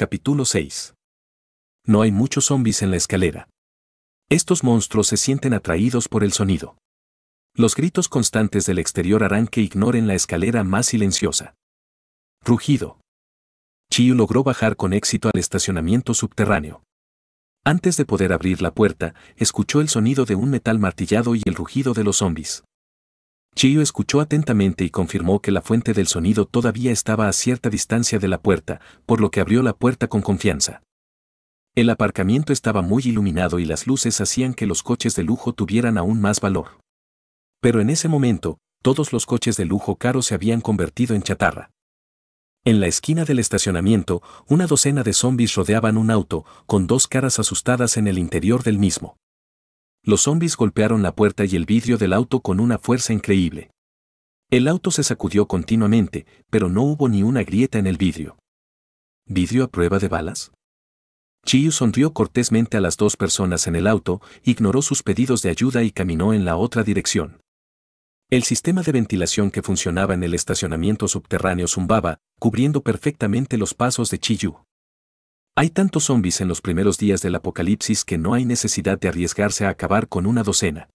Capítulo 6. No hay muchos zombis en la escalera. Estos monstruos se sienten atraídos por el sonido. Los gritos constantes del exterior harán que ignoren la escalera más silenciosa. Rugido. Chiu logró bajar con éxito al estacionamiento subterráneo. Antes de poder abrir la puerta, escuchó el sonido de un metal martillado y el rugido de los zombis. Chio escuchó atentamente y confirmó que la fuente del sonido todavía estaba a cierta distancia de la puerta, por lo que abrió la puerta con confianza. El aparcamiento estaba muy iluminado y las luces hacían que los coches de lujo tuvieran aún más valor. Pero en ese momento, todos los coches de lujo caros se habían convertido en chatarra. En la esquina del estacionamiento, una docena de zombies rodeaban un auto, con dos caras asustadas en el interior del mismo. Los zombies golpearon la puerta y el vidrio del auto con una fuerza increíble. El auto se sacudió continuamente, pero no hubo ni una grieta en el vidrio. ¿Vidrio a prueba de balas? Chiyu sonrió cortésmente a las dos personas en el auto, ignoró sus pedidos de ayuda y caminó en la otra dirección. El sistema de ventilación que funcionaba en el estacionamiento subterráneo zumbaba, cubriendo perfectamente los pasos de Chiyu. Hay tantos zombies en los primeros días del apocalipsis que no hay necesidad de arriesgarse a acabar con una docena.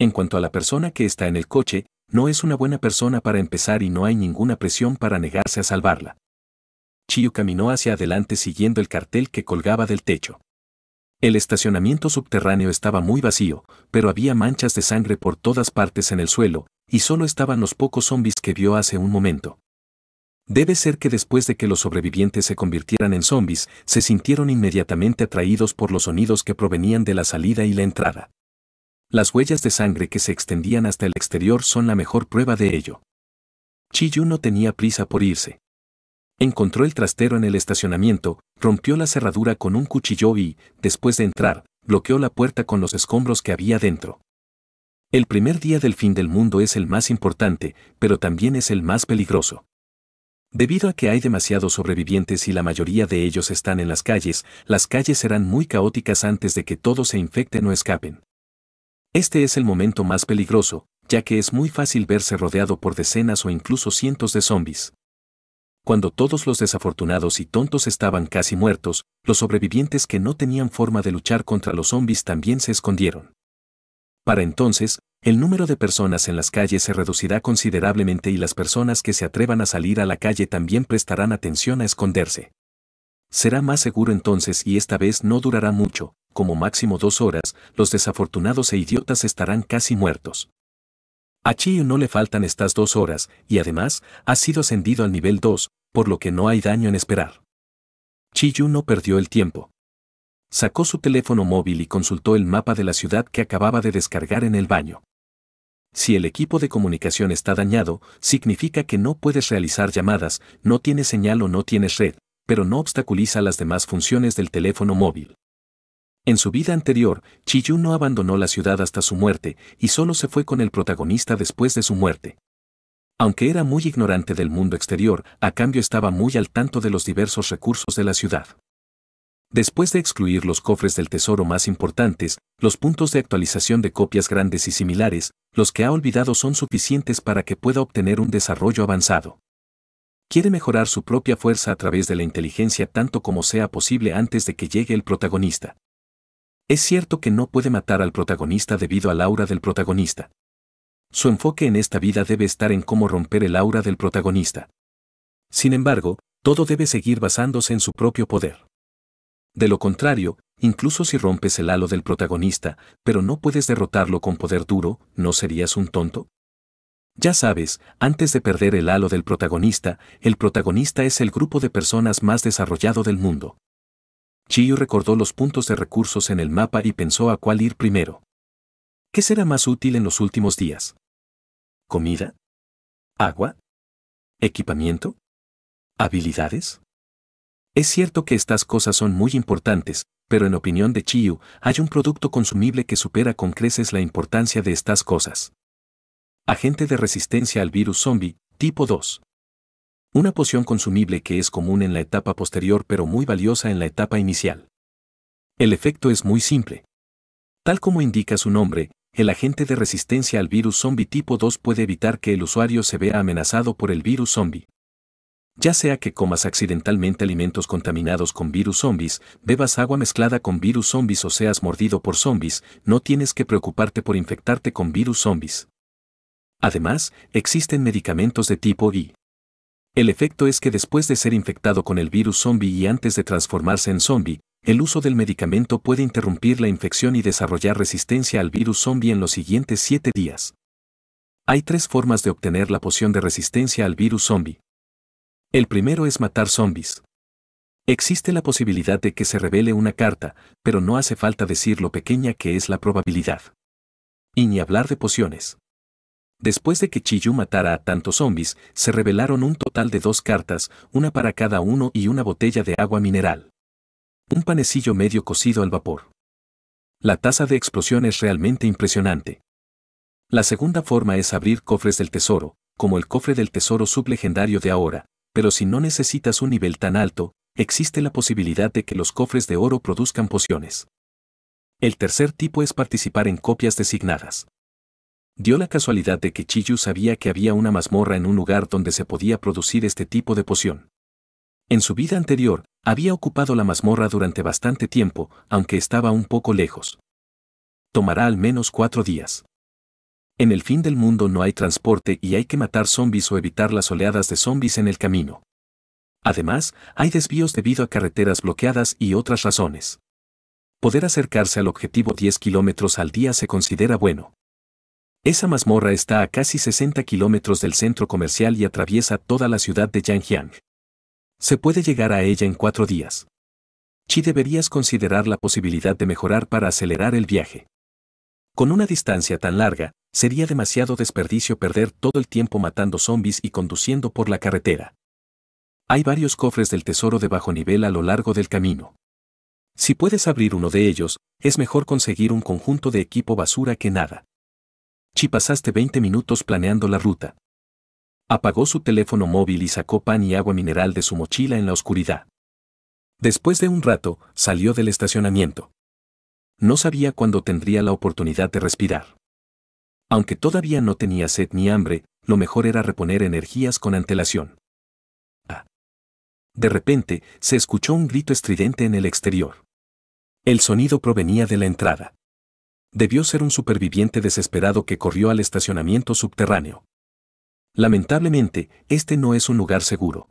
En cuanto a la persona que está en el coche, no es una buena persona para empezar y no hay ninguna presión para negarse a salvarla. Chiyo caminó hacia adelante siguiendo el cartel que colgaba del techo. El estacionamiento subterráneo estaba muy vacío, pero había manchas de sangre por todas partes en el suelo, y solo estaban los pocos zombis que vio hace un momento. Debe ser que después de que los sobrevivientes se convirtieran en zombies, se sintieron inmediatamente atraídos por los sonidos que provenían de la salida y la entrada. Las huellas de sangre que se extendían hasta el exterior son la mejor prueba de ello. Chiyu no tenía prisa por irse. Encontró el trastero en el estacionamiento, rompió la cerradura con un cuchillo y, después de entrar, bloqueó la puerta con los escombros que había dentro. El primer día del fin del mundo es el más importante, pero también es el más peligroso. Debido a que hay demasiados sobrevivientes y la mayoría de ellos están en las calles, las calles serán muy caóticas antes de que todos se infecten o escapen. Este es el momento más peligroso, ya que es muy fácil verse rodeado por decenas o incluso cientos de zombies. Cuando todos los desafortunados y tontos estaban casi muertos, los sobrevivientes que no tenían forma de luchar contra los zombies también se escondieron. Para entonces, el número de personas en las calles se reducirá considerablemente y las personas que se atrevan a salir a la calle también prestarán atención a esconderse. Será más seguro entonces y esta vez no durará mucho, como máximo dos horas, los desafortunados e idiotas estarán casi muertos. A Chiyu no le faltan estas dos horas, y además, ha sido ascendido al nivel 2, por lo que no hay daño en esperar. Chiyu no perdió el tiempo. Sacó su teléfono móvil y consultó el mapa de la ciudad que acababa de descargar en el baño. Si el equipo de comunicación está dañado, significa que no puedes realizar llamadas, no tienes señal o no tienes red, pero no obstaculiza las demás funciones del teléfono móvil. En su vida anterior, Chiyu no abandonó la ciudad hasta su muerte y solo se fue con el protagonista después de su muerte. Aunque era muy ignorante del mundo exterior, a cambio estaba muy al tanto de los diversos recursos de la ciudad. Después de excluir los cofres del tesoro más importantes, los puntos de actualización de copias grandes y similares, los que ha olvidado son suficientes para que pueda obtener un desarrollo avanzado. Quiere mejorar su propia fuerza a través de la inteligencia tanto como sea posible antes de que llegue el protagonista. Es cierto que no puede matar al protagonista debido al aura del protagonista. Su enfoque en esta vida debe estar en cómo romper el aura del protagonista. Sin embargo, todo debe seguir basándose en su propio poder. De lo contrario, incluso si rompes el halo del protagonista, pero no puedes derrotarlo con poder duro, ¿no serías un tonto? Ya sabes, antes de perder el halo del protagonista, el protagonista es el grupo de personas más desarrollado del mundo. Chiyu recordó los puntos de recursos en el mapa y pensó a cuál ir primero. ¿Qué será más útil en los últimos días? ¿Comida? ¿Agua? ¿Equipamiento? ¿Habilidades? Es cierto que estas cosas son muy importantes, pero en opinión de Chiyu, hay un producto consumible que supera con creces la importancia de estas cosas. Agente de resistencia al virus zombie, tipo 2. Una poción consumible que es común en la etapa posterior pero muy valiosa en la etapa inicial. El efecto es muy simple. Tal como indica su nombre, el agente de resistencia al virus zombie tipo 2 puede evitar que el usuario se vea amenazado por el virus zombie ya sea que comas accidentalmente alimentos contaminados con virus zombies, bebas agua mezclada con virus zombies o seas mordido por zombies, no tienes que preocuparte por infectarte con virus zombies. Además, existen medicamentos de tipo I. El efecto es que después de ser infectado con el virus zombie y antes de transformarse en zombie, el uso del medicamento puede interrumpir la infección y desarrollar resistencia al virus zombie en los siguientes 7 días. Hay tres formas de obtener la poción de resistencia al virus zombie. El primero es matar zombies. Existe la posibilidad de que se revele una carta, pero no hace falta decir lo pequeña que es la probabilidad. Y ni hablar de pociones. Después de que Chiyu matara a tantos zombies, se revelaron un total de dos cartas, una para cada uno y una botella de agua mineral. Un panecillo medio cocido al vapor. La tasa de explosión es realmente impresionante. La segunda forma es abrir cofres del tesoro, como el cofre del tesoro sublegendario de ahora, pero si no necesitas un nivel tan alto, existe la posibilidad de que los cofres de oro produzcan pociones. El tercer tipo es participar en copias designadas. Dio la casualidad de que Chiyu sabía que había una mazmorra en un lugar donde se podía producir este tipo de poción. En su vida anterior, había ocupado la mazmorra durante bastante tiempo, aunque estaba un poco lejos. Tomará al menos cuatro días. En el fin del mundo no hay transporte y hay que matar zombies o evitar las oleadas de zombies en el camino. Además, hay desvíos debido a carreteras bloqueadas y otras razones. Poder acercarse al objetivo 10 kilómetros al día se considera bueno. Esa mazmorra está a casi 60 kilómetros del centro comercial y atraviesa toda la ciudad de Yangjiang. Se puede llegar a ella en cuatro días. Chi deberías considerar la posibilidad de mejorar para acelerar el viaje. Con una distancia tan larga, sería demasiado desperdicio perder todo el tiempo matando zombies y conduciendo por la carretera. Hay varios cofres del tesoro de bajo nivel a lo largo del camino. Si puedes abrir uno de ellos, es mejor conseguir un conjunto de equipo basura que nada. Chi pasaste 20 minutos planeando la ruta. Apagó su teléfono móvil y sacó pan y agua mineral de su mochila en la oscuridad. Después de un rato, salió del estacionamiento no sabía cuándo tendría la oportunidad de respirar. Aunque todavía no tenía sed ni hambre, lo mejor era reponer energías con antelación. Ah. De repente, se escuchó un grito estridente en el exterior. El sonido provenía de la entrada. Debió ser un superviviente desesperado que corrió al estacionamiento subterráneo. Lamentablemente, este no es un lugar seguro.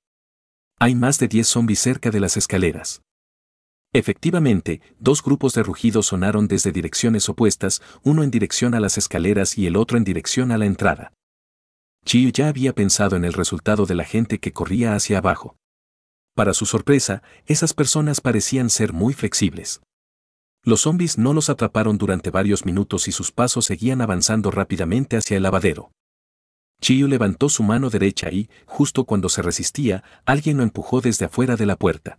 Hay más de 10 zombies cerca de las escaleras. Efectivamente, dos grupos de rugidos sonaron desde direcciones opuestas, uno en dirección a las escaleras y el otro en dirección a la entrada. Chiyu ya había pensado en el resultado de la gente que corría hacia abajo. Para su sorpresa, esas personas parecían ser muy flexibles. Los zombies no los atraparon durante varios minutos y sus pasos seguían avanzando rápidamente hacia el lavadero. Chiu levantó su mano derecha y, justo cuando se resistía, alguien lo empujó desde afuera de la puerta.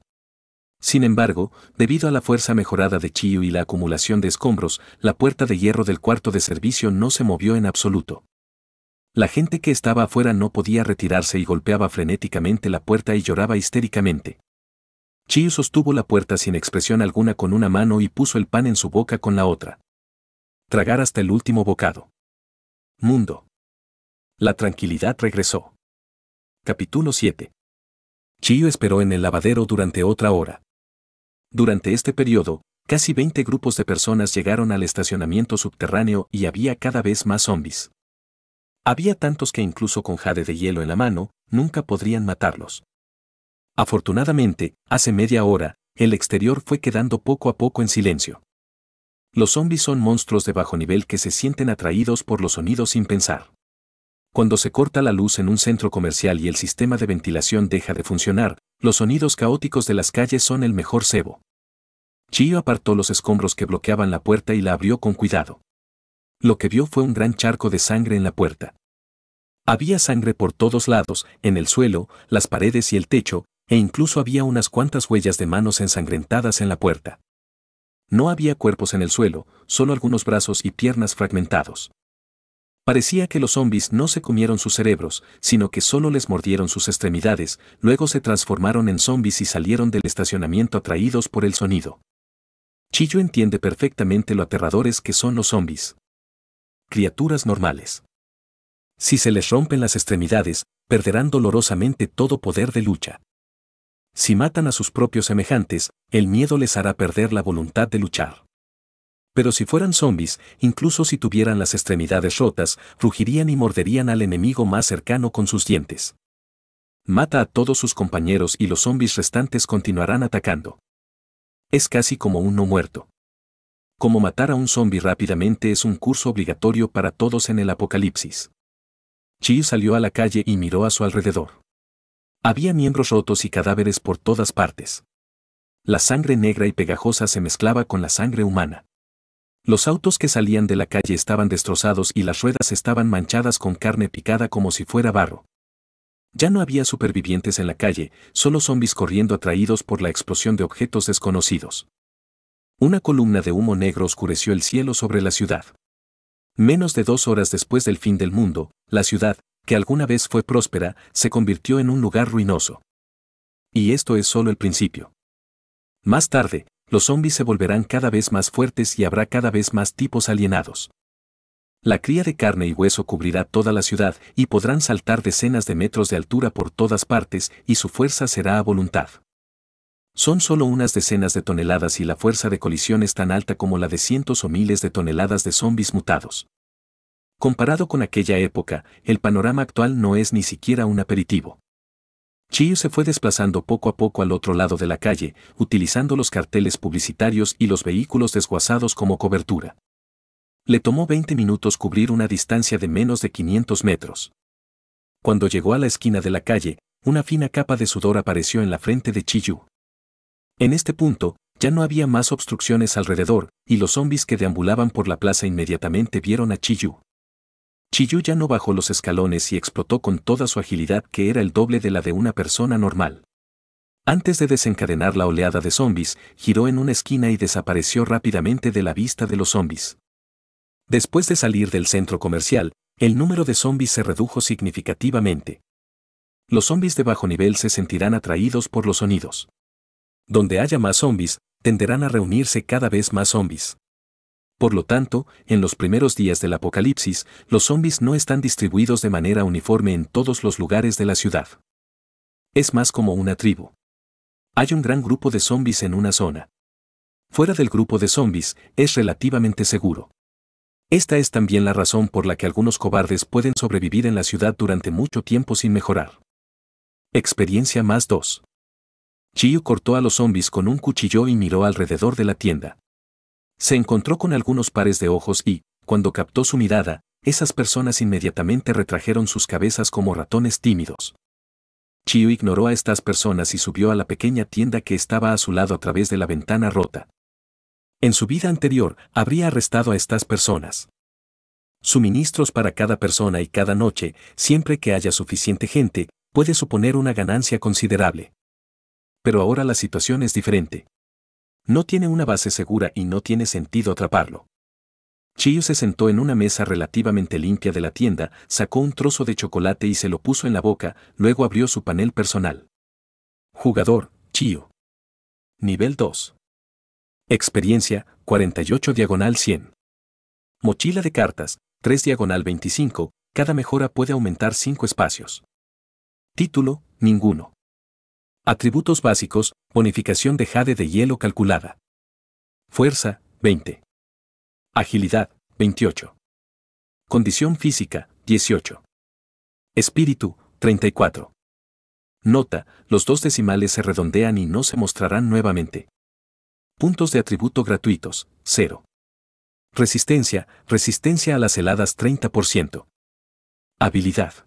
Sin embargo, debido a la fuerza mejorada de Chiyu y la acumulación de escombros, la puerta de hierro del cuarto de servicio no se movió en absoluto. La gente que estaba afuera no podía retirarse y golpeaba frenéticamente la puerta y lloraba histéricamente. Chiu sostuvo la puerta sin expresión alguna con una mano y puso el pan en su boca con la otra. Tragar hasta el último bocado. Mundo. La tranquilidad regresó. Capítulo 7. Chiu esperó en el lavadero durante otra hora. Durante este periodo, casi 20 grupos de personas llegaron al estacionamiento subterráneo y había cada vez más zombies. Había tantos que incluso con jade de hielo en la mano, nunca podrían matarlos. Afortunadamente, hace media hora, el exterior fue quedando poco a poco en silencio. Los zombies son monstruos de bajo nivel que se sienten atraídos por los sonidos sin pensar. Cuando se corta la luz en un centro comercial y el sistema de ventilación deja de funcionar, los sonidos caóticos de las calles son el mejor cebo. Chiyo apartó los escombros que bloqueaban la puerta y la abrió con cuidado. Lo que vio fue un gran charco de sangre en la puerta. Había sangre por todos lados, en el suelo, las paredes y el techo, e incluso había unas cuantas huellas de manos ensangrentadas en la puerta. No había cuerpos en el suelo, solo algunos brazos y piernas fragmentados. Parecía que los zombis no se comieron sus cerebros, sino que solo les mordieron sus extremidades, luego se transformaron en zombis y salieron del estacionamiento atraídos por el sonido. Chiyo entiende perfectamente lo aterradores que son los zombies. Criaturas normales. Si se les rompen las extremidades, perderán dolorosamente todo poder de lucha. Si matan a sus propios semejantes, el miedo les hará perder la voluntad de luchar. Pero si fueran zombies, incluso si tuvieran las extremidades rotas, rugirían y morderían al enemigo más cercano con sus dientes. Mata a todos sus compañeros y los zombies restantes continuarán atacando. Es casi como un no muerto. Como matar a un zombie rápidamente es un curso obligatorio para todos en el apocalipsis. Chi salió a la calle y miró a su alrededor. Había miembros rotos y cadáveres por todas partes. La sangre negra y pegajosa se mezclaba con la sangre humana. Los autos que salían de la calle estaban destrozados y las ruedas estaban manchadas con carne picada como si fuera barro. Ya no había supervivientes en la calle, solo zombis corriendo atraídos por la explosión de objetos desconocidos. Una columna de humo negro oscureció el cielo sobre la ciudad. Menos de dos horas después del fin del mundo, la ciudad, que alguna vez fue próspera, se convirtió en un lugar ruinoso. Y esto es solo el principio. Más tarde, los zombis se volverán cada vez más fuertes y habrá cada vez más tipos alienados. La cría de carne y hueso cubrirá toda la ciudad y podrán saltar decenas de metros de altura por todas partes y su fuerza será a voluntad. Son solo unas decenas de toneladas y la fuerza de colisión es tan alta como la de cientos o miles de toneladas de zombis mutados. Comparado con aquella época, el panorama actual no es ni siquiera un aperitivo. Chiu se fue desplazando poco a poco al otro lado de la calle, utilizando los carteles publicitarios y los vehículos desguazados como cobertura. Le tomó 20 minutos cubrir una distancia de menos de 500 metros. Cuando llegó a la esquina de la calle, una fina capa de sudor apareció en la frente de Chiyu. En este punto, ya no había más obstrucciones alrededor, y los zombis que deambulaban por la plaza inmediatamente vieron a Chiyu. Chiyu ya no bajó los escalones y explotó con toda su agilidad que era el doble de la de una persona normal. Antes de desencadenar la oleada de zombis, giró en una esquina y desapareció rápidamente de la vista de los zombis. Después de salir del centro comercial, el número de zombies se redujo significativamente. Los zombies de bajo nivel se sentirán atraídos por los sonidos. Donde haya más zombies, tenderán a reunirse cada vez más zombies. Por lo tanto, en los primeros días del apocalipsis, los zombies no están distribuidos de manera uniforme en todos los lugares de la ciudad. Es más como una tribu. Hay un gran grupo de zombies en una zona. Fuera del grupo de zombies, es relativamente seguro. Esta es también la razón por la que algunos cobardes pueden sobrevivir en la ciudad durante mucho tiempo sin mejorar. Experiencia más 2. Chiu cortó a los zombies con un cuchillo y miró alrededor de la tienda. Se encontró con algunos pares de ojos y, cuando captó su mirada, esas personas inmediatamente retrajeron sus cabezas como ratones tímidos. Chiu ignoró a estas personas y subió a la pequeña tienda que estaba a su lado a través de la ventana rota. En su vida anterior, habría arrestado a estas personas. Suministros para cada persona y cada noche, siempre que haya suficiente gente, puede suponer una ganancia considerable. Pero ahora la situación es diferente. No tiene una base segura y no tiene sentido atraparlo. Chio se sentó en una mesa relativamente limpia de la tienda, sacó un trozo de chocolate y se lo puso en la boca, luego abrió su panel personal. Jugador, Chio, Nivel 2. Experiencia, 48 diagonal 100. Mochila de cartas, 3 diagonal 25, cada mejora puede aumentar 5 espacios. Título, ninguno. Atributos básicos, bonificación de jade de hielo calculada. Fuerza, 20. Agilidad, 28. Condición física, 18. Espíritu, 34. Nota, los dos decimales se redondean y no se mostrarán nuevamente. Puntos de atributo gratuitos, 0. Resistencia, resistencia a las heladas 30%. Habilidad.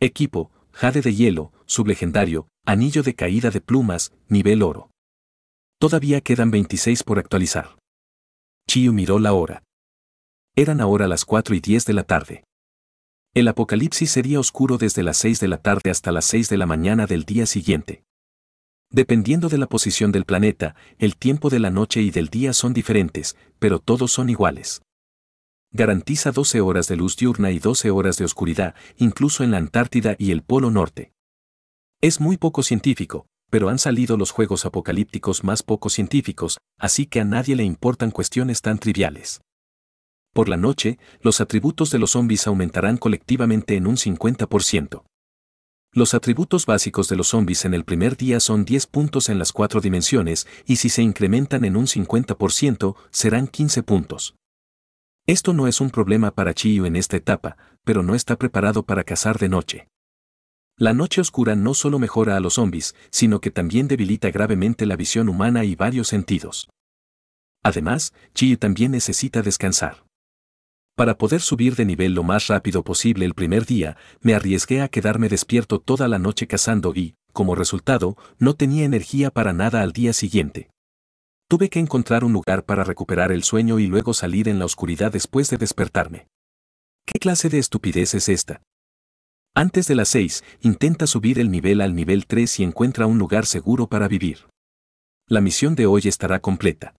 Equipo, jade de hielo, sublegendario, anillo de caída de plumas, nivel oro. Todavía quedan 26 por actualizar. Chiyu miró la hora. Eran ahora las 4 y 10 de la tarde. El apocalipsis sería oscuro desde las 6 de la tarde hasta las 6 de la mañana del día siguiente. Dependiendo de la posición del planeta, el tiempo de la noche y del día son diferentes, pero todos son iguales. Garantiza 12 horas de luz diurna y 12 horas de oscuridad, incluso en la Antártida y el Polo Norte. Es muy poco científico, pero han salido los juegos apocalípticos más poco científicos, así que a nadie le importan cuestiones tan triviales. Por la noche, los atributos de los zombies aumentarán colectivamente en un 50%. Los atributos básicos de los zombies en el primer día son 10 puntos en las cuatro dimensiones y si se incrementan en un 50% serán 15 puntos. Esto no es un problema para Chiyu en esta etapa, pero no está preparado para cazar de noche. La noche oscura no solo mejora a los zombies, sino que también debilita gravemente la visión humana y varios sentidos. Además, Chiyu también necesita descansar. Para poder subir de nivel lo más rápido posible el primer día, me arriesgué a quedarme despierto toda la noche cazando y, como resultado, no tenía energía para nada al día siguiente. Tuve que encontrar un lugar para recuperar el sueño y luego salir en la oscuridad después de despertarme. ¿Qué clase de estupidez es esta? Antes de las 6, intenta subir el nivel al nivel 3 y encuentra un lugar seguro para vivir. La misión de hoy estará completa.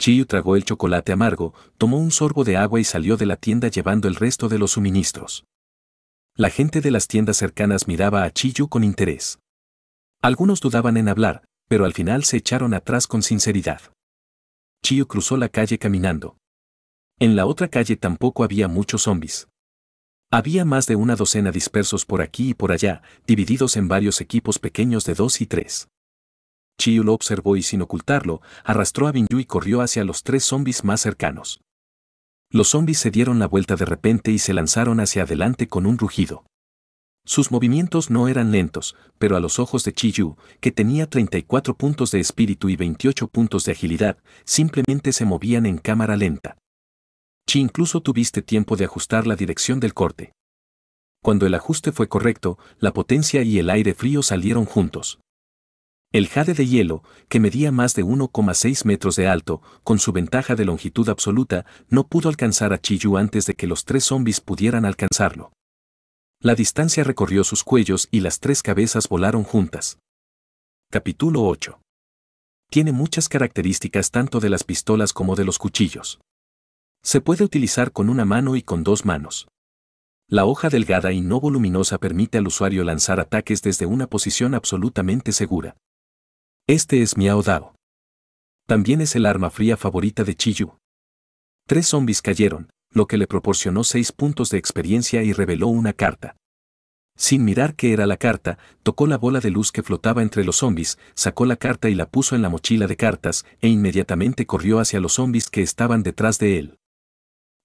Chiyu tragó el chocolate amargo, tomó un sorbo de agua y salió de la tienda llevando el resto de los suministros. La gente de las tiendas cercanas miraba a Chiyu con interés. Algunos dudaban en hablar, pero al final se echaron atrás con sinceridad. Chiyu cruzó la calle caminando. En la otra calle tampoco había muchos zombies. Había más de una docena dispersos por aquí y por allá, divididos en varios equipos pequeños de dos y tres. Chiyu lo observó y sin ocultarlo, arrastró a Binyu y corrió hacia los tres zombis más cercanos. Los zombis se dieron la vuelta de repente y se lanzaron hacia adelante con un rugido. Sus movimientos no eran lentos, pero a los ojos de Chiyu, que tenía 34 puntos de espíritu y 28 puntos de agilidad, simplemente se movían en cámara lenta. Chi incluso tuviste tiempo de ajustar la dirección del corte. Cuando el ajuste fue correcto, la potencia y el aire frío salieron juntos. El jade de hielo, que medía más de 1,6 metros de alto, con su ventaja de longitud absoluta, no pudo alcanzar a Chiyu antes de que los tres zombis pudieran alcanzarlo. La distancia recorrió sus cuellos y las tres cabezas volaron juntas. Capítulo 8. Tiene muchas características tanto de las pistolas como de los cuchillos. Se puede utilizar con una mano y con dos manos. La hoja delgada y no voluminosa permite al usuario lanzar ataques desde una posición absolutamente segura. Este es mi Dao. También es el arma fría favorita de Chiyu. Tres zombis cayeron, lo que le proporcionó seis puntos de experiencia y reveló una carta. Sin mirar qué era la carta, tocó la bola de luz que flotaba entre los zombis, sacó la carta y la puso en la mochila de cartas, e inmediatamente corrió hacia los zombis que estaban detrás de él.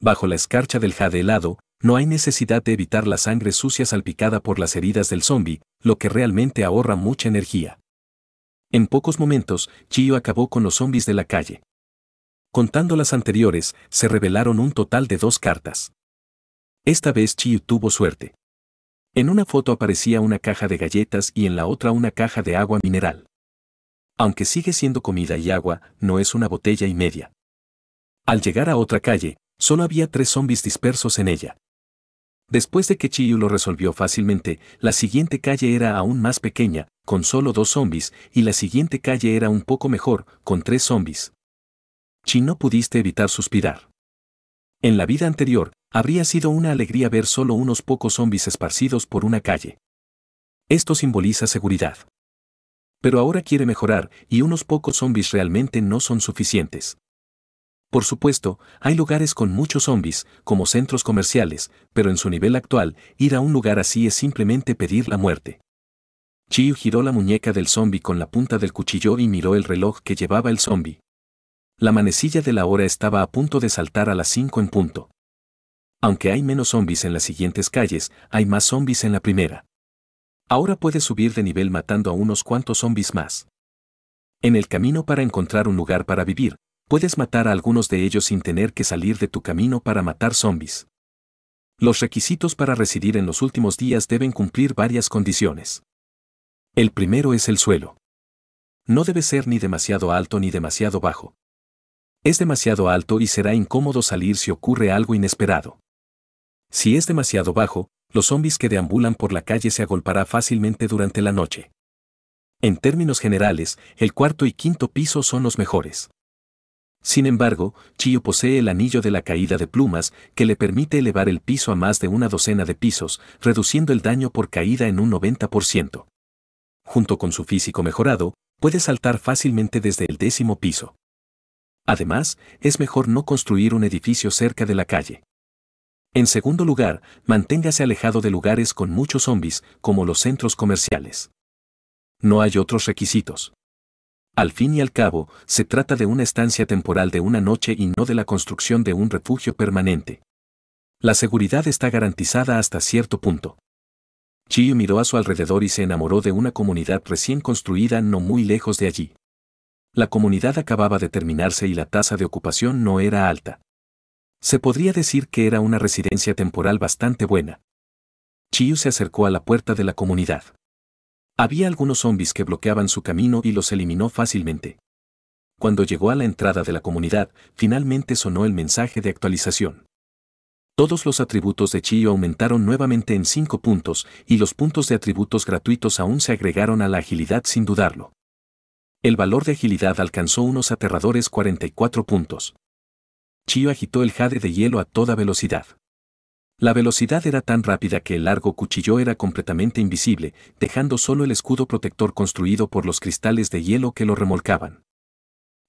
Bajo la escarcha del jade helado, no hay necesidad de evitar la sangre sucia salpicada por las heridas del zombi, lo que realmente ahorra mucha energía. En pocos momentos, Chio acabó con los zombies de la calle. Contando las anteriores, se revelaron un total de dos cartas. Esta vez Chiu tuvo suerte. En una foto aparecía una caja de galletas y en la otra una caja de agua mineral. Aunque sigue siendo comida y agua, no es una botella y media. Al llegar a otra calle, solo había tres zombis dispersos en ella. Después de que Chiyu lo resolvió fácilmente, la siguiente calle era aún más pequeña, con solo dos zombies, y la siguiente calle era un poco mejor, con tres zombies. Chi no pudiste evitar suspirar. En la vida anterior, habría sido una alegría ver solo unos pocos zombies esparcidos por una calle. Esto simboliza seguridad. Pero ahora quiere mejorar, y unos pocos zombies realmente no son suficientes. Por supuesto, hay lugares con muchos zombies, como centros comerciales, pero en su nivel actual, ir a un lugar así es simplemente pedir la muerte. Chiu giró la muñeca del zombie con la punta del cuchillo y miró el reloj que llevaba el zombi. La manecilla de la hora estaba a punto de saltar a las 5 en punto. Aunque hay menos zombies en las siguientes calles, hay más zombies en la primera. Ahora puede subir de nivel matando a unos cuantos zombies más. En el camino para encontrar un lugar para vivir, puedes matar a algunos de ellos sin tener que salir de tu camino para matar zombies. Los requisitos para residir en los últimos días deben cumplir varias condiciones. El primero es el suelo. No debe ser ni demasiado alto ni demasiado bajo. Es demasiado alto y será incómodo salir si ocurre algo inesperado. Si es demasiado bajo, los zombis que deambulan por la calle se agolpará fácilmente durante la noche. En términos generales, el cuarto y quinto piso son los mejores. Sin embargo, Chiyo posee el anillo de la caída de plumas, que le permite elevar el piso a más de una docena de pisos, reduciendo el daño por caída en un 90%. Junto con su físico mejorado, puede saltar fácilmente desde el décimo piso. Además, es mejor no construir un edificio cerca de la calle. En segundo lugar, manténgase alejado de lugares con muchos zombies, como los centros comerciales. No hay otros requisitos. Al fin y al cabo, se trata de una estancia temporal de una noche y no de la construcción de un refugio permanente. La seguridad está garantizada hasta cierto punto. Chiyu miró a su alrededor y se enamoró de una comunidad recién construida no muy lejos de allí. La comunidad acababa de terminarse y la tasa de ocupación no era alta. Se podría decir que era una residencia temporal bastante buena. Chiu se acercó a la puerta de la comunidad. Había algunos zombies que bloqueaban su camino y los eliminó fácilmente. Cuando llegó a la entrada de la comunidad, finalmente sonó el mensaje de actualización. Todos los atributos de Chiyo aumentaron nuevamente en 5 puntos, y los puntos de atributos gratuitos aún se agregaron a la agilidad sin dudarlo. El valor de agilidad alcanzó unos aterradores 44 puntos. Chio agitó el jade de hielo a toda velocidad. La velocidad era tan rápida que el largo cuchillo era completamente invisible, dejando solo el escudo protector construido por los cristales de hielo que lo remolcaban.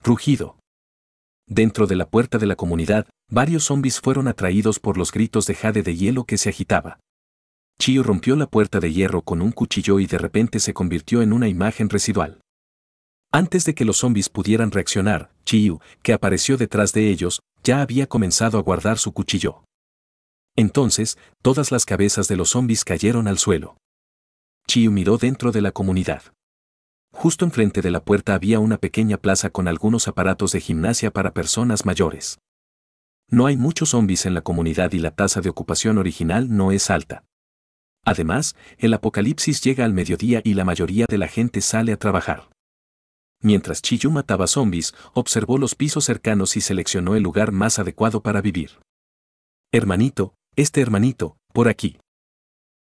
Rugido. Dentro de la puerta de la comunidad, varios zombis fueron atraídos por los gritos de jade de hielo que se agitaba. Chiu rompió la puerta de hierro con un cuchillo y de repente se convirtió en una imagen residual. Antes de que los zombis pudieran reaccionar, Chiyu, que apareció detrás de ellos, ya había comenzado a guardar su cuchillo. Entonces, todas las cabezas de los zombies cayeron al suelo. Chiyu miró dentro de la comunidad. Justo enfrente de la puerta había una pequeña plaza con algunos aparatos de gimnasia para personas mayores. No hay muchos zombis en la comunidad y la tasa de ocupación original no es alta. Además, el apocalipsis llega al mediodía y la mayoría de la gente sale a trabajar. Mientras Chiyu mataba zombis, observó los pisos cercanos y seleccionó el lugar más adecuado para vivir. Hermanito, este hermanito, por aquí.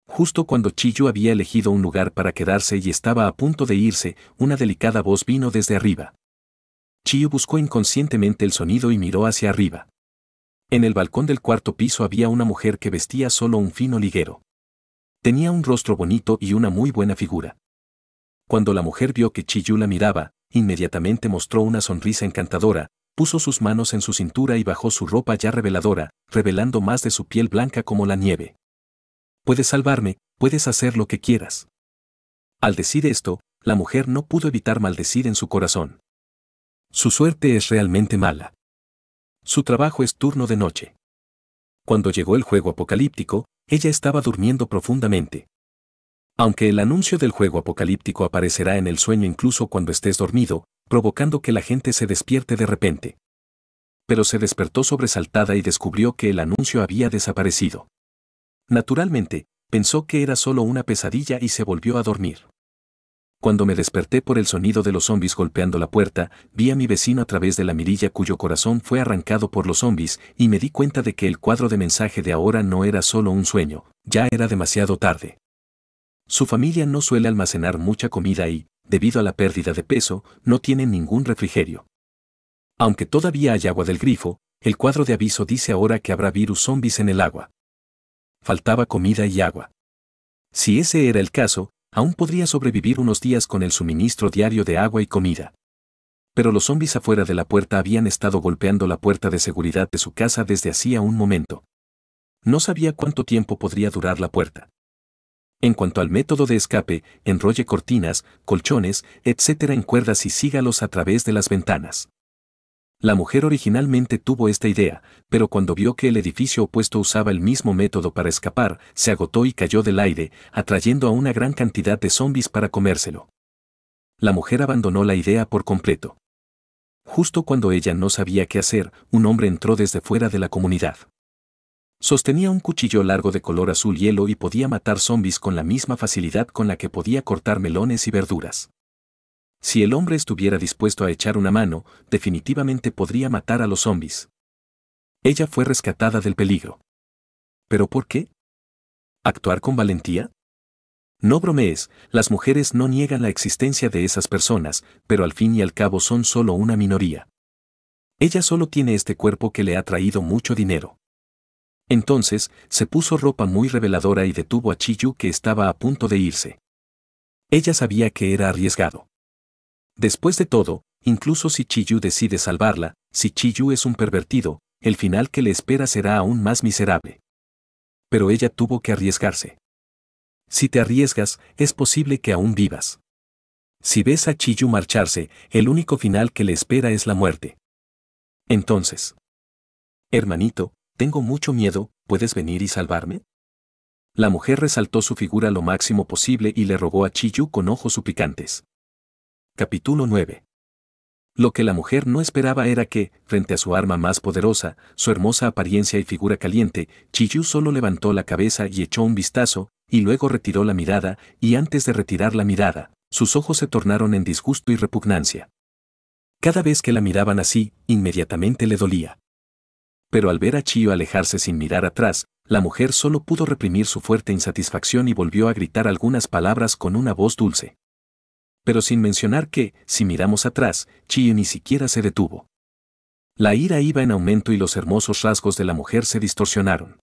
Justo cuando Chiyu había elegido un lugar para quedarse y estaba a punto de irse, una delicada voz vino desde arriba. Chiyu buscó inconscientemente el sonido y miró hacia arriba. En el balcón del cuarto piso había una mujer que vestía solo un fino liguero. Tenía un rostro bonito y una muy buena figura. Cuando la mujer vio que Chiyu la miraba, inmediatamente mostró una sonrisa encantadora, puso sus manos en su cintura y bajó su ropa ya reveladora, revelando más de su piel blanca como la nieve. Puedes salvarme, puedes hacer lo que quieras. Al decir esto, la mujer no pudo evitar maldecir en su corazón. Su suerte es realmente mala. Su trabajo es turno de noche. Cuando llegó el juego apocalíptico, ella estaba durmiendo profundamente. Aunque el anuncio del juego apocalíptico aparecerá en el sueño incluso cuando estés dormido, provocando que la gente se despierte de repente. Pero se despertó sobresaltada y descubrió que el anuncio había desaparecido. Naturalmente, pensó que era solo una pesadilla y se volvió a dormir. Cuando me desperté por el sonido de los zombies golpeando la puerta, vi a mi vecino a través de la mirilla cuyo corazón fue arrancado por los zombies y me di cuenta de que el cuadro de mensaje de ahora no era solo un sueño, ya era demasiado tarde. Su familia no suele almacenar mucha comida y, debido a la pérdida de peso, no tienen ningún refrigerio. Aunque todavía hay agua del grifo, el cuadro de aviso dice ahora que habrá virus zombies en el agua. Faltaba comida y agua. Si ese era el caso, aún podría sobrevivir unos días con el suministro diario de agua y comida. Pero los zombis afuera de la puerta habían estado golpeando la puerta de seguridad de su casa desde hacía un momento. No sabía cuánto tiempo podría durar la puerta. En cuanto al método de escape, enrolle cortinas, colchones, etc. en cuerdas y sígalos a través de las ventanas. La mujer originalmente tuvo esta idea, pero cuando vio que el edificio opuesto usaba el mismo método para escapar, se agotó y cayó del aire, atrayendo a una gran cantidad de zombies para comérselo. La mujer abandonó la idea por completo. Justo cuando ella no sabía qué hacer, un hombre entró desde fuera de la comunidad. Sostenía un cuchillo largo de color azul hielo y podía matar zombies con la misma facilidad con la que podía cortar melones y verduras. Si el hombre estuviera dispuesto a echar una mano, definitivamente podría matar a los zombies. Ella fue rescatada del peligro. ¿Pero por qué? ¿Actuar con valentía? No bromees, las mujeres no niegan la existencia de esas personas, pero al fin y al cabo son solo una minoría. Ella solo tiene este cuerpo que le ha traído mucho dinero. Entonces, se puso ropa muy reveladora y detuvo a Chiyu que estaba a punto de irse. Ella sabía que era arriesgado. Después de todo, incluso si Chiyu decide salvarla, si Chiyu es un pervertido, el final que le espera será aún más miserable. Pero ella tuvo que arriesgarse. Si te arriesgas, es posible que aún vivas. Si ves a Chiyu marcharse, el único final que le espera es la muerte. Entonces. Hermanito, tengo mucho miedo, ¿puedes venir y salvarme? La mujer resaltó su figura lo máximo posible y le rogó a Chiyu con ojos suplicantes. Capítulo 9. Lo que la mujer no esperaba era que, frente a su arma más poderosa, su hermosa apariencia y figura caliente, Chiyu solo levantó la cabeza y echó un vistazo, y luego retiró la mirada, y antes de retirar la mirada, sus ojos se tornaron en disgusto y repugnancia. Cada vez que la miraban así, inmediatamente le dolía pero al ver a Chiyu alejarse sin mirar atrás, la mujer solo pudo reprimir su fuerte insatisfacción y volvió a gritar algunas palabras con una voz dulce. Pero sin mencionar que, si miramos atrás, Chiyu ni siquiera se detuvo. La ira iba en aumento y los hermosos rasgos de la mujer se distorsionaron.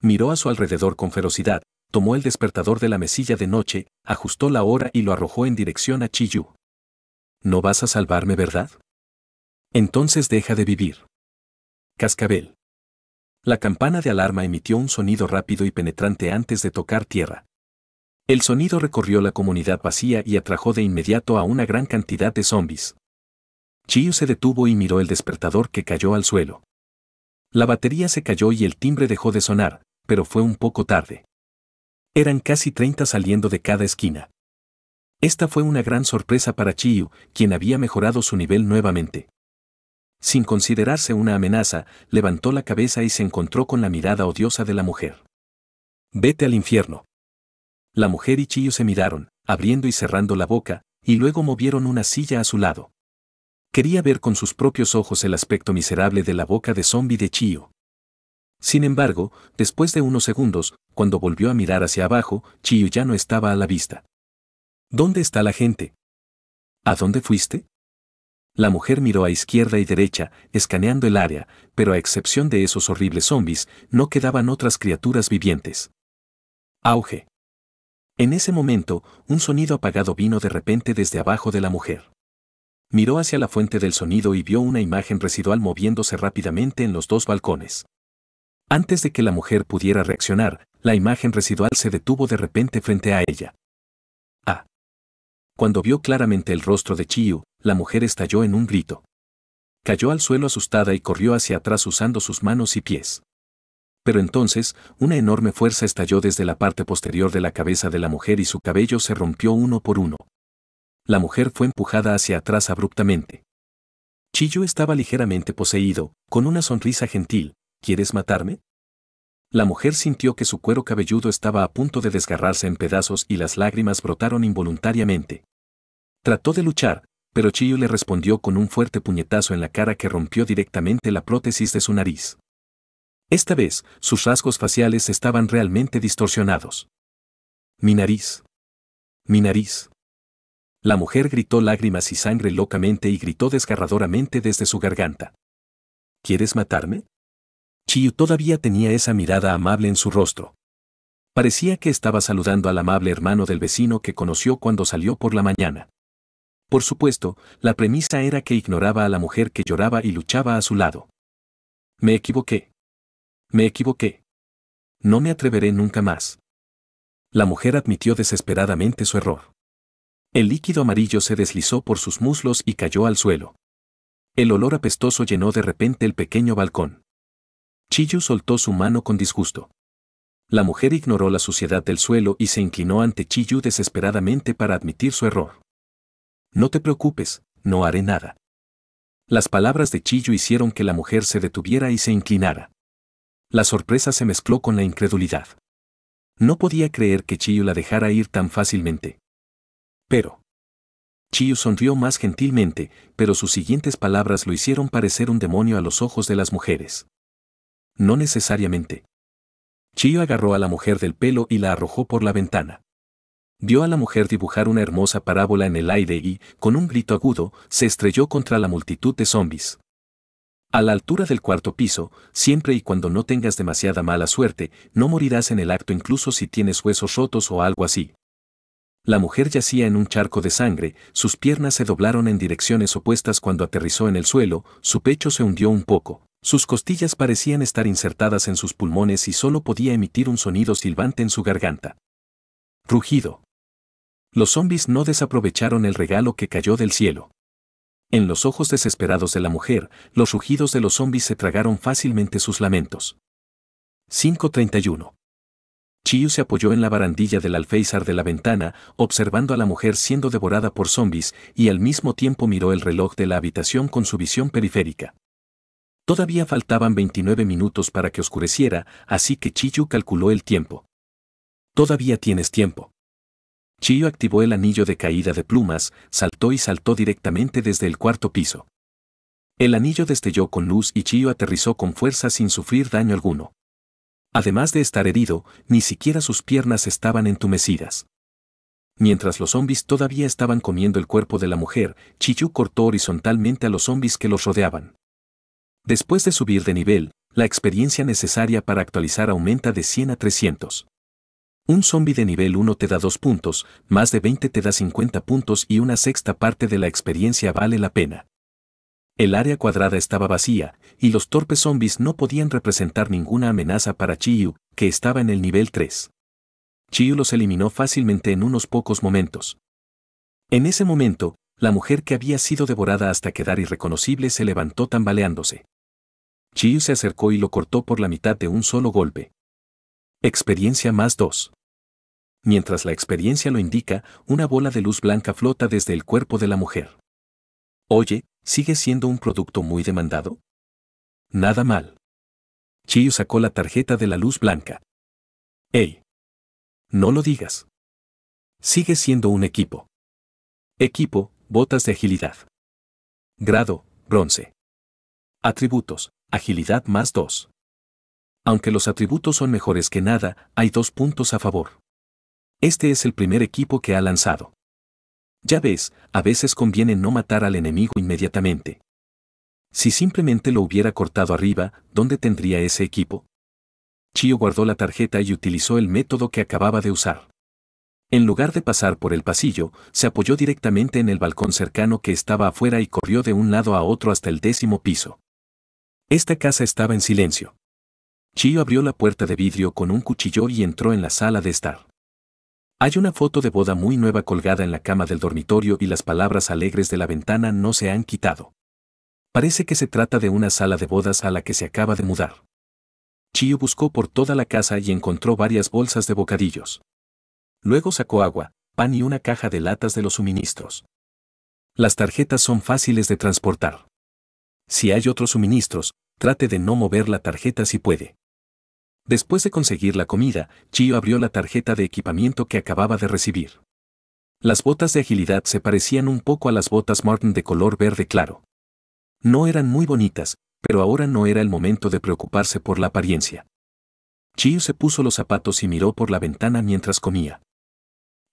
Miró a su alrededor con ferocidad, tomó el despertador de la mesilla de noche, ajustó la hora y lo arrojó en dirección a Chiyu. No vas a salvarme, ¿verdad? Entonces deja de vivir. Cascabel. La campana de alarma emitió un sonido rápido y penetrante antes de tocar tierra. El sonido recorrió la comunidad vacía y atrajo de inmediato a una gran cantidad de zombies. Chiu se detuvo y miró el despertador que cayó al suelo. La batería se cayó y el timbre dejó de sonar, pero fue un poco tarde. Eran casi 30 saliendo de cada esquina. Esta fue una gran sorpresa para Chiyu, quien había mejorado su nivel nuevamente. Sin considerarse una amenaza, levantó la cabeza y se encontró con la mirada odiosa de la mujer. Vete al infierno. La mujer y Chiyo se miraron, abriendo y cerrando la boca, y luego movieron una silla a su lado. Quería ver con sus propios ojos el aspecto miserable de la boca de zombie de Chiyo. Sin embargo, después de unos segundos, cuando volvió a mirar hacia abajo, Chiyo ya no estaba a la vista. ¿Dónde está la gente? ¿A dónde fuiste? La mujer miró a izquierda y derecha, escaneando el área, pero a excepción de esos horribles zombies, no quedaban otras criaturas vivientes. Auge. En ese momento, un sonido apagado vino de repente desde abajo de la mujer. Miró hacia la fuente del sonido y vio una imagen residual moviéndose rápidamente en los dos balcones. Antes de que la mujer pudiera reaccionar, la imagen residual se detuvo de repente frente a ella. Ah. Cuando vio claramente el rostro de Chiyu, la mujer estalló en un grito. Cayó al suelo asustada y corrió hacia atrás usando sus manos y pies. Pero entonces, una enorme fuerza estalló desde la parte posterior de la cabeza de la mujer y su cabello se rompió uno por uno. La mujer fue empujada hacia atrás abruptamente. Chillo estaba ligeramente poseído, con una sonrisa gentil. ¿Quieres matarme? La mujer sintió que su cuero cabelludo estaba a punto de desgarrarse en pedazos y las lágrimas brotaron involuntariamente. Trató de luchar, pero Chiyu le respondió con un fuerte puñetazo en la cara que rompió directamente la prótesis de su nariz. Esta vez, sus rasgos faciales estaban realmente distorsionados. Mi nariz. Mi nariz. La mujer gritó lágrimas y sangre locamente y gritó desgarradoramente desde su garganta. ¿Quieres matarme? Chiyu todavía tenía esa mirada amable en su rostro. Parecía que estaba saludando al amable hermano del vecino que conoció cuando salió por la mañana. Por supuesto, la premisa era que ignoraba a la mujer que lloraba y luchaba a su lado. Me equivoqué. Me equivoqué. No me atreveré nunca más. La mujer admitió desesperadamente su error. El líquido amarillo se deslizó por sus muslos y cayó al suelo. El olor apestoso llenó de repente el pequeño balcón. Chiyu soltó su mano con disgusto. La mujer ignoró la suciedad del suelo y se inclinó ante Chiyu desesperadamente para admitir su error. No te preocupes, no haré nada. Las palabras de Chillo hicieron que la mujer se detuviera y se inclinara. La sorpresa se mezcló con la incredulidad. No podía creer que Chillo la dejara ir tan fácilmente. Pero. Chiyu sonrió más gentilmente, pero sus siguientes palabras lo hicieron parecer un demonio a los ojos de las mujeres. No necesariamente. Chiyu agarró a la mujer del pelo y la arrojó por la ventana. Vio a la mujer dibujar una hermosa parábola en el aire y, con un grito agudo, se estrelló contra la multitud de zombis. A la altura del cuarto piso, siempre y cuando no tengas demasiada mala suerte, no morirás en el acto incluso si tienes huesos rotos o algo así. La mujer yacía en un charco de sangre, sus piernas se doblaron en direcciones opuestas cuando aterrizó en el suelo, su pecho se hundió un poco, sus costillas parecían estar insertadas en sus pulmones y solo podía emitir un sonido silbante en su garganta. Rugido. Los zombis no desaprovecharon el regalo que cayó del cielo. En los ojos desesperados de la mujer, los rugidos de los zombies se tragaron fácilmente sus lamentos. 531. Chiyu se apoyó en la barandilla del alféizar de la ventana, observando a la mujer siendo devorada por zombis y al mismo tiempo miró el reloj de la habitación con su visión periférica. Todavía faltaban 29 minutos para que oscureciera, así que Chiyu calculó el tiempo. Todavía tienes tiempo. Chiyu activó el anillo de caída de plumas, saltó y saltó directamente desde el cuarto piso. El anillo destelló con luz y Chiyu aterrizó con fuerza sin sufrir daño alguno. Además de estar herido, ni siquiera sus piernas estaban entumecidas. Mientras los zombis todavía estaban comiendo el cuerpo de la mujer, Chiyu cortó horizontalmente a los zombis que los rodeaban. Después de subir de nivel, la experiencia necesaria para actualizar aumenta de 100 a 300. Un zombi de nivel 1 te da 2 puntos, más de 20 te da 50 puntos y una sexta parte de la experiencia vale la pena. El área cuadrada estaba vacía, y los torpes zombies no podían representar ninguna amenaza para Chiyu, que estaba en el nivel 3. Chiyu los eliminó fácilmente en unos pocos momentos. En ese momento, la mujer que había sido devorada hasta quedar irreconocible se levantó tambaleándose. Chiyu se acercó y lo cortó por la mitad de un solo golpe. Experiencia más 2. Mientras la experiencia lo indica, una bola de luz blanca flota desde el cuerpo de la mujer. Oye, ¿sigue siendo un producto muy demandado? Nada mal. Chiyu sacó la tarjeta de la luz blanca. ¡Ey! No lo digas. Sigue siendo un equipo. Equipo, botas de agilidad. Grado, bronce. Atributos, agilidad más dos. Aunque los atributos son mejores que nada, hay dos puntos a favor. Este es el primer equipo que ha lanzado. Ya ves, a veces conviene no matar al enemigo inmediatamente. Si simplemente lo hubiera cortado arriba, ¿dónde tendría ese equipo? Chio guardó la tarjeta y utilizó el método que acababa de usar. En lugar de pasar por el pasillo, se apoyó directamente en el balcón cercano que estaba afuera y corrió de un lado a otro hasta el décimo piso. Esta casa estaba en silencio. Chio abrió la puerta de vidrio con un cuchillo y entró en la sala de estar. Hay una foto de boda muy nueva colgada en la cama del dormitorio y las palabras alegres de la ventana no se han quitado. Parece que se trata de una sala de bodas a la que se acaba de mudar. Chio buscó por toda la casa y encontró varias bolsas de bocadillos. Luego sacó agua, pan y una caja de latas de los suministros. Las tarjetas son fáciles de transportar. Si hay otros suministros, trate de no mover la tarjeta si puede. Después de conseguir la comida, Chiu abrió la tarjeta de equipamiento que acababa de recibir. Las botas de agilidad se parecían un poco a las botas Martin de color verde claro. No eran muy bonitas, pero ahora no era el momento de preocuparse por la apariencia. Chiu se puso los zapatos y miró por la ventana mientras comía.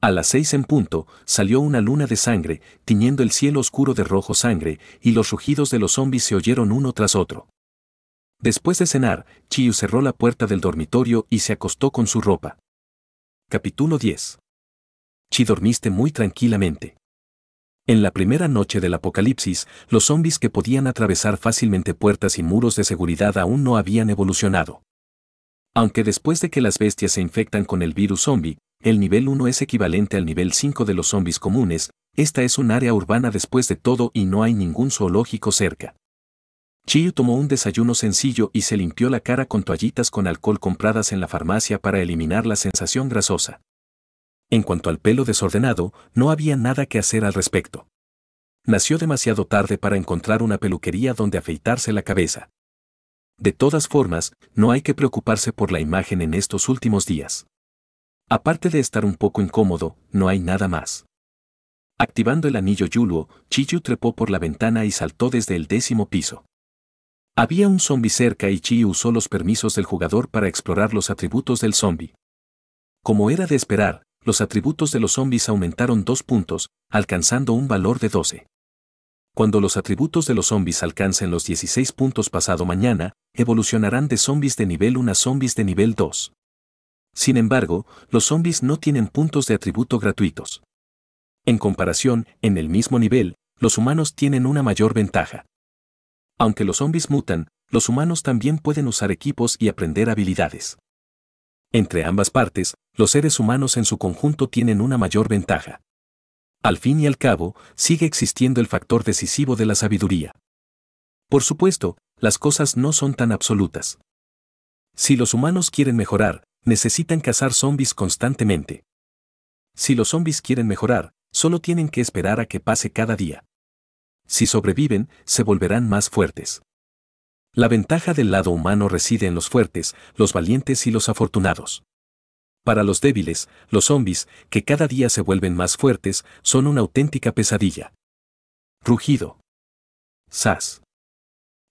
A las seis en punto, salió una luna de sangre, tiñendo el cielo oscuro de rojo sangre, y los rugidos de los zombies se oyeron uno tras otro. Después de cenar, Chiu cerró la puerta del dormitorio y se acostó con su ropa. Capítulo 10. Chi dormiste muy tranquilamente. En la primera noche del apocalipsis, los zombies que podían atravesar fácilmente puertas y muros de seguridad aún no habían evolucionado. Aunque después de que las bestias se infectan con el virus zombie, el nivel 1 es equivalente al nivel 5 de los zombies comunes, esta es un área urbana después de todo y no hay ningún zoológico cerca. Chiyu tomó un desayuno sencillo y se limpió la cara con toallitas con alcohol compradas en la farmacia para eliminar la sensación grasosa. En cuanto al pelo desordenado, no había nada que hacer al respecto. Nació demasiado tarde para encontrar una peluquería donde afeitarse la cabeza. De todas formas, no hay que preocuparse por la imagen en estos últimos días. Aparte de estar un poco incómodo, no hay nada más. Activando el anillo Yuluo, Chiyu trepó por la ventana y saltó desde el décimo piso. Había un zombie cerca y Chi usó los permisos del jugador para explorar los atributos del zombie. Como era de esperar, los atributos de los zombies aumentaron dos puntos, alcanzando un valor de 12. Cuando los atributos de los zombies alcancen los 16 puntos pasado mañana, evolucionarán de zombies de nivel 1 a zombies de nivel 2. Sin embargo, los zombies no tienen puntos de atributo gratuitos. En comparación, en el mismo nivel, los humanos tienen una mayor ventaja. Aunque los zombies mutan, los humanos también pueden usar equipos y aprender habilidades. Entre ambas partes, los seres humanos en su conjunto tienen una mayor ventaja. Al fin y al cabo, sigue existiendo el factor decisivo de la sabiduría. Por supuesto, las cosas no son tan absolutas. Si los humanos quieren mejorar, necesitan cazar zombies constantemente. Si los zombies quieren mejorar, solo tienen que esperar a que pase cada día. Si sobreviven, se volverán más fuertes. La ventaja del lado humano reside en los fuertes, los valientes y los afortunados. Para los débiles, los zombies, que cada día se vuelven más fuertes, son una auténtica pesadilla. Rugido. Sas.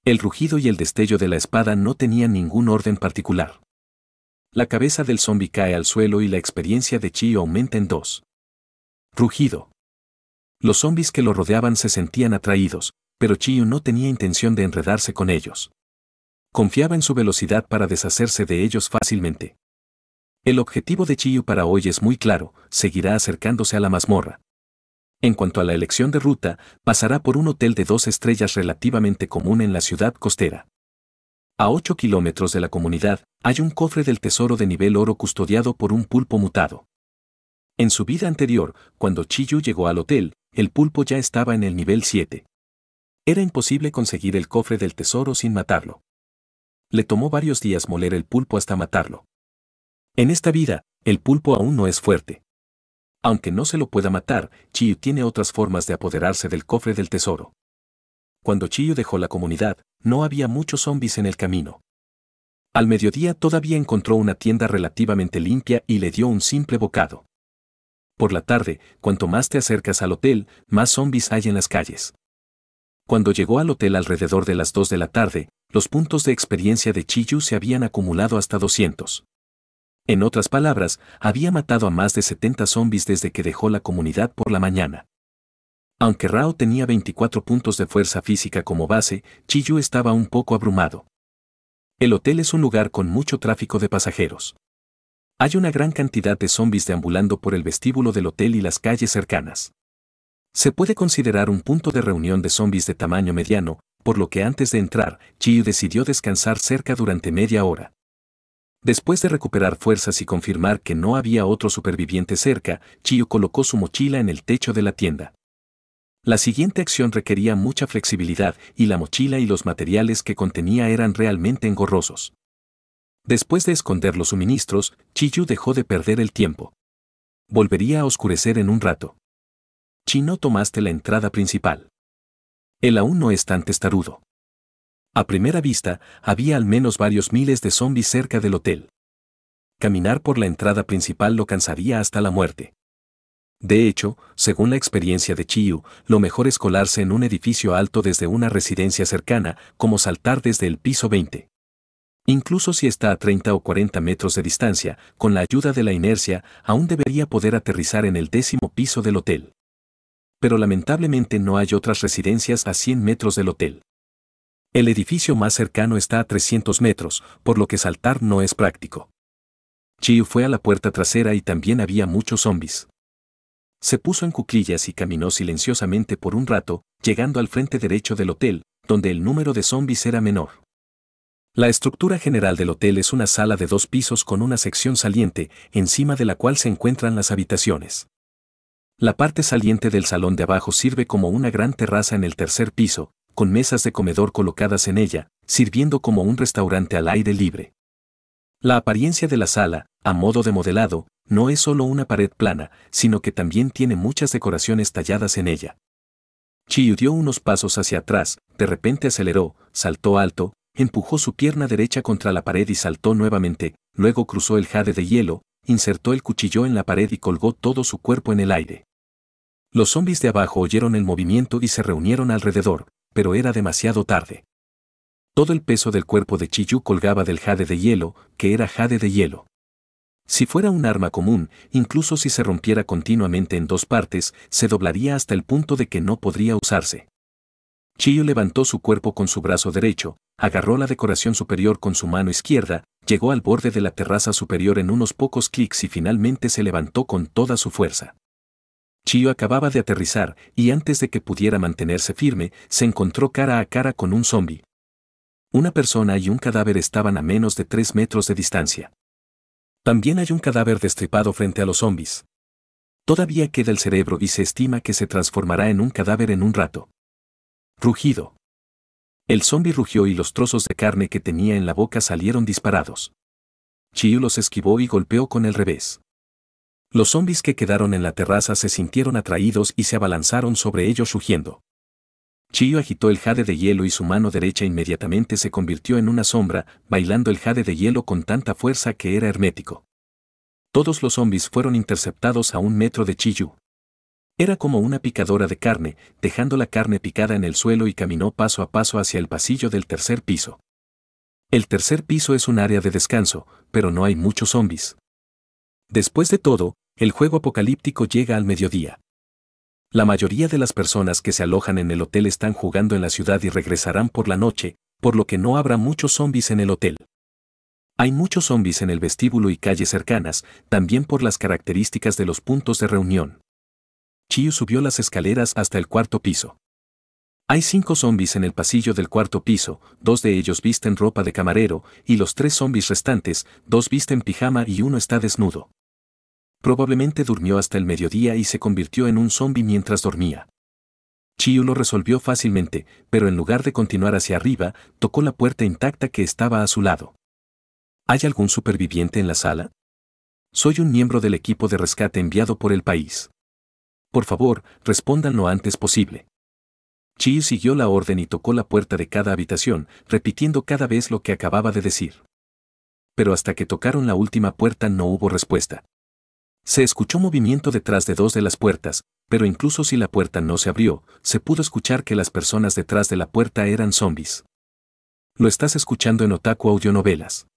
El rugido y el destello de la espada no tenían ningún orden particular. La cabeza del zombi cae al suelo y la experiencia de chi aumenta en dos. Rugido. Los zombis que lo rodeaban se sentían atraídos, pero Chiyu no tenía intención de enredarse con ellos. Confiaba en su velocidad para deshacerse de ellos fácilmente. El objetivo de Chiyu para hoy es muy claro, seguirá acercándose a la mazmorra. En cuanto a la elección de ruta, pasará por un hotel de dos estrellas relativamente común en la ciudad costera. A 8 kilómetros de la comunidad, hay un cofre del tesoro de nivel oro custodiado por un pulpo mutado. En su vida anterior, cuando Chiyu llegó al hotel, el pulpo ya estaba en el nivel 7. Era imposible conseguir el cofre del tesoro sin matarlo. Le tomó varios días moler el pulpo hasta matarlo. En esta vida, el pulpo aún no es fuerte. Aunque no se lo pueda matar, Chiyu tiene otras formas de apoderarse del cofre del tesoro. Cuando Chiyu dejó la comunidad, no había muchos zombies en el camino. Al mediodía todavía encontró una tienda relativamente limpia y le dio un simple bocado. Por la tarde, cuanto más te acercas al hotel, más zombies hay en las calles. Cuando llegó al hotel alrededor de las 2 de la tarde, los puntos de experiencia de Chiyu se habían acumulado hasta 200. En otras palabras, había matado a más de 70 zombies desde que dejó la comunidad por la mañana. Aunque Rao tenía 24 puntos de fuerza física como base, Chiyu estaba un poco abrumado. El hotel es un lugar con mucho tráfico de pasajeros. Hay una gran cantidad de zombies deambulando por el vestíbulo del hotel y las calles cercanas. Se puede considerar un punto de reunión de zombies de tamaño mediano, por lo que antes de entrar, Chiyu decidió descansar cerca durante media hora. Después de recuperar fuerzas y confirmar que no había otro superviviente cerca, Chiyu colocó su mochila en el techo de la tienda. La siguiente acción requería mucha flexibilidad y la mochila y los materiales que contenía eran realmente engorrosos. Después de esconder los suministros, Chiyu dejó de perder el tiempo. Volvería a oscurecer en un rato. Chino tomaste la entrada principal. Él aún no es tan testarudo. A primera vista, había al menos varios miles de zombies cerca del hotel. Caminar por la entrada principal lo cansaría hasta la muerte. De hecho, según la experiencia de Chiyu, lo mejor es colarse en un edificio alto desde una residencia cercana, como saltar desde el piso 20. Incluso si está a 30 o 40 metros de distancia, con la ayuda de la inercia, aún debería poder aterrizar en el décimo piso del hotel. Pero lamentablemente no hay otras residencias a 100 metros del hotel. El edificio más cercano está a 300 metros, por lo que saltar no es práctico. Chiu fue a la puerta trasera y también había muchos zombies. Se puso en cuclillas y caminó silenciosamente por un rato, llegando al frente derecho del hotel, donde el número de zombies era menor. La estructura general del hotel es una sala de dos pisos con una sección saliente, encima de la cual se encuentran las habitaciones. La parte saliente del salón de abajo sirve como una gran terraza en el tercer piso, con mesas de comedor colocadas en ella, sirviendo como un restaurante al aire libre. La apariencia de la sala, a modo de modelado, no es solo una pared plana, sino que también tiene muchas decoraciones talladas en ella. Chiyu dio unos pasos hacia atrás, de repente aceleró, saltó alto, empujó su pierna derecha contra la pared y saltó nuevamente, luego cruzó el jade de hielo, insertó el cuchillo en la pared y colgó todo su cuerpo en el aire. Los zombis de abajo oyeron el movimiento y se reunieron alrededor, pero era demasiado tarde. Todo el peso del cuerpo de Chiyu colgaba del jade de hielo, que era jade de hielo. Si fuera un arma común, incluso si se rompiera continuamente en dos partes, se doblaría hasta el punto de que no podría usarse. Chiyu levantó su cuerpo con su brazo derecho, agarró la decoración superior con su mano izquierda, llegó al borde de la terraza superior en unos pocos clics y finalmente se levantó con toda su fuerza. Chio acababa de aterrizar y antes de que pudiera mantenerse firme, se encontró cara a cara con un zombi. Una persona y un cadáver estaban a menos de tres metros de distancia. También hay un cadáver destripado frente a los zombis. Todavía queda el cerebro y se estima que se transformará en un cadáver en un rato. Rugido. El zombi rugió y los trozos de carne que tenía en la boca salieron disparados. Chiyu los esquivó y golpeó con el revés. Los zombis que quedaron en la terraza se sintieron atraídos y se abalanzaron sobre ellos rugiendo. Chiyu agitó el jade de hielo y su mano derecha inmediatamente se convirtió en una sombra, bailando el jade de hielo con tanta fuerza que era hermético. Todos los zombis fueron interceptados a un metro de Chiyu. Era como una picadora de carne, dejando la carne picada en el suelo y caminó paso a paso hacia el pasillo del tercer piso. El tercer piso es un área de descanso, pero no hay muchos zombies. Después de todo, el juego apocalíptico llega al mediodía. La mayoría de las personas que se alojan en el hotel están jugando en la ciudad y regresarán por la noche, por lo que no habrá muchos zombies en el hotel. Hay muchos zombies en el vestíbulo y calles cercanas, también por las características de los puntos de reunión. Chiu subió las escaleras hasta el cuarto piso. Hay cinco zombies en el pasillo del cuarto piso, dos de ellos visten ropa de camarero, y los tres zombies restantes, dos visten pijama y uno está desnudo. Probablemente durmió hasta el mediodía y se convirtió en un zombie mientras dormía. Chiu lo resolvió fácilmente, pero en lugar de continuar hacia arriba, tocó la puerta intacta que estaba a su lado. ¿Hay algún superviviente en la sala? Soy un miembro del equipo de rescate enviado por el país. Por favor, respondan lo antes posible. Chi siguió la orden y tocó la puerta de cada habitación, repitiendo cada vez lo que acababa de decir. Pero hasta que tocaron la última puerta no hubo respuesta. Se escuchó movimiento detrás de dos de las puertas, pero incluso si la puerta no se abrió, se pudo escuchar que las personas detrás de la puerta eran zombies. Lo estás escuchando en Otaku Audionovelas.